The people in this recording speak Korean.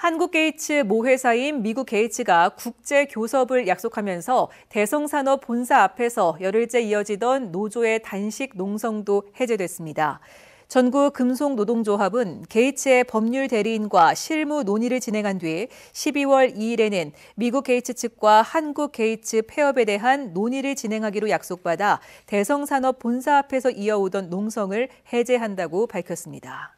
한국 게이츠 모회사인 미국 게이츠가 국제 교섭을 약속하면서 대성산업 본사 앞에서 열흘째 이어지던 노조의 단식 농성도 해제됐습니다. 전국 금속노동조합은 게이츠의 법률 대리인과 실무 논의를 진행한 뒤 12월 2일에는 미국 게이츠 측과 한국 게이츠 폐업에 대한 논의를 진행하기로 약속받아 대성산업 본사 앞에서 이어오던 농성을 해제한다고 밝혔습니다.